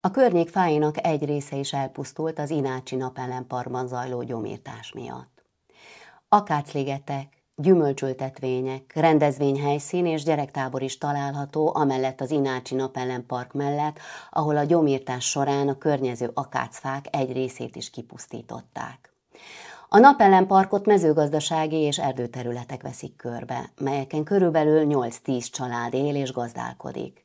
A környék fáinak egy része is elpusztult az Inácsi napellen parkban zajló gyomírtás miatt. Akáclégetek, gyümölcsültetvények, rendezvényhelyszín és gyerektábor is található, amellett az Inácsi napellen park mellett, ahol a gyomírtás során a környező akácfák egy részét is kipusztították. A napellen parkot mezőgazdasági és erdőterületek veszik körbe, melyeken körülbelül 8-10 család él és gazdálkodik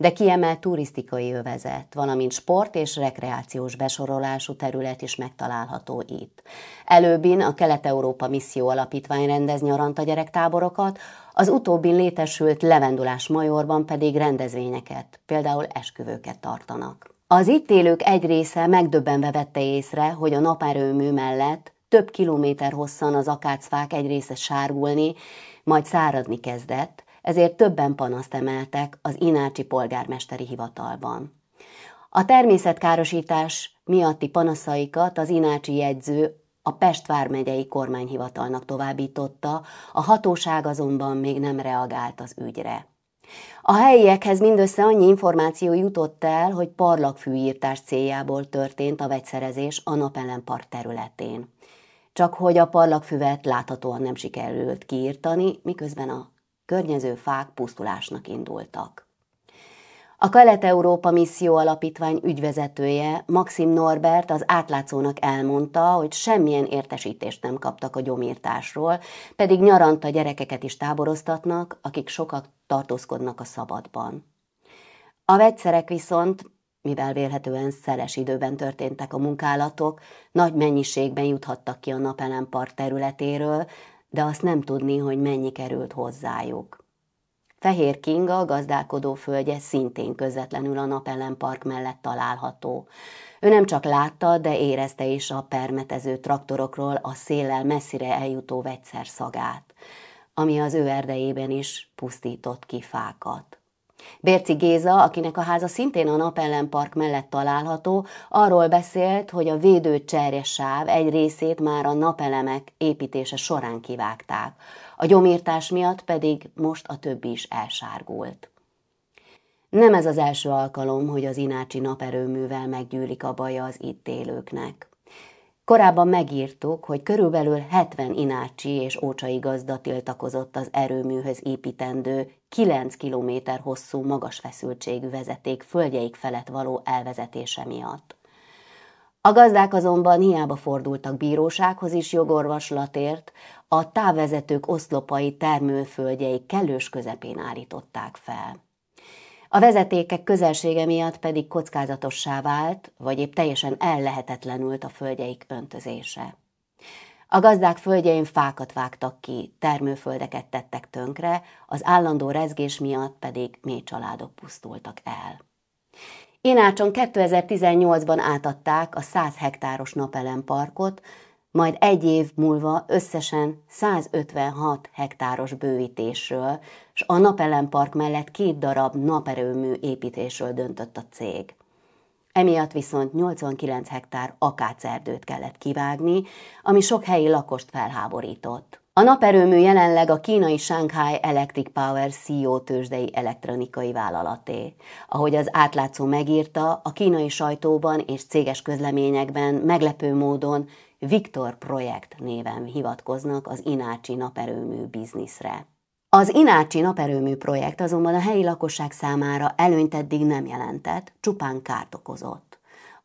de kiemelt turisztikai övezet, valamint sport és rekreációs besorolású terület is megtalálható itt. Előbbin a Kelet-Európa Misszió Alapítvány rendez nyaranta gyerektáborokat, az utóbbin létesült Levendulás Majorban pedig rendezvényeket, például esküvőket tartanak. Az itt élők egy része megdöbbenve vette észre, hogy a naperőmű mellett több kilométer hosszan az akácfák egy része sárgulni, majd száradni kezdett, ezért többen panaszt emeltek az Inácsi polgármesteri hivatalban. A természetkárosítás miatti panaszaikat az Inácsi jegyző a Pest vármegyei kormányhivatalnak továbbította, a hatóság azonban még nem reagált az ügyre. A helyiekhez mindössze annyi információ jutott el, hogy parlagfűírtás céljából történt a vegyszerezés a napellenpart területén. Csak hogy a parlagfüvet láthatóan nem sikerült kiírtani, miközben a környező fák pusztulásnak indultak. A Kelet-Európa Misszió Alapítvány ügyvezetője Maxim Norbert az átlátszónak elmondta, hogy semmilyen értesítést nem kaptak a gyomírtásról, pedig nyaranta gyerekeket is táboroztatnak, akik sokat tartózkodnak a szabadban. A vegyszerek viszont, mivel vélhetően szeles időben történtek a munkálatok, nagy mennyiségben juthattak ki a napelempart területéről, de azt nem tudni, hogy mennyi került hozzájuk. Fehér Kinga, a gazdálkodó földje szintén közvetlenül a Napellen park mellett található. Ő nem csak látta, de érezte is a permetező traktorokról a széllel messzire eljutó vegyszer szagát, ami az ő erdejében is pusztított ki fákat. Bérci Géza, akinek a háza szintén a Napellenpark mellett található, arról beszélt, hogy a védő sáv egy részét már a napelemek építése során kivágták, a gyomírtás miatt pedig most a többi is elsárgult. Nem ez az első alkalom, hogy az Inácsi naperőművel meggyűlik a baja az itt élőknek. Korábban megírtuk, hogy körülbelül 70 inácsi és ócsai gazda tiltakozott az erőműhöz építendő 9 km hosszú magas feszültségű vezeték földjeik felett való elvezetése miatt. A gazdák azonban hiába fordultak bírósághoz is jogorvoslatért, a távvezetők oszlopai termőföldjei kellős közepén állították fel a vezetékek közelsége miatt pedig kockázatossá vált, vagy épp teljesen ellehetetlenült a földjeik öntözése. A gazdák földjein fákat vágtak ki, termőföldeket tettek tönkre, az állandó rezgés miatt pedig mély családok pusztultak el. Inácson 2018-ban átadták a 100 hektáros napelem parkot, majd egy év múlva összesen 156 hektáros bővítésről, és a napelempark mellett két darab naperőmű építésről döntött a cég. Emiatt viszont 89 hektár akácerdőt kellett kivágni, ami sok helyi lakost felháborított. A naperőmű jelenleg a kínai Shanghai Electric Power CEO tőzsdei elektronikai vállalaté. Ahogy az átlátszó megírta, a kínai sajtóban és céges közleményekben meglepő módon Viktor Projekt néven hivatkoznak az Inácsi naperőmű bizniszre. Az Inácsi naperőmű projekt azonban a helyi lakosság számára előnyt eddig nem jelentett, csupán kárt okozott.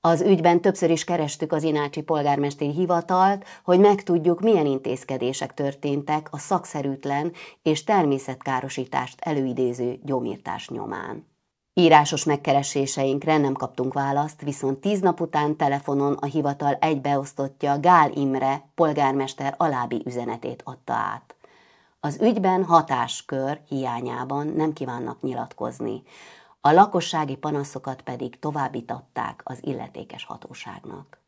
Az ügyben többször is kerestük az Inácsi polgármesteri hivatalt, hogy megtudjuk, milyen intézkedések történtek a szakszerűtlen és természetkárosítást előidéző gyomírtás nyomán. Írásos megkereséseinkre nem kaptunk választ, viszont tíz nap után telefonon a hivatal egybeosztottja Gál Imre polgármester alábbi üzenetét adta át. Az ügyben hatáskör hiányában nem kívánnak nyilatkozni a lakossági panaszokat pedig továbbították az illetékes hatóságnak.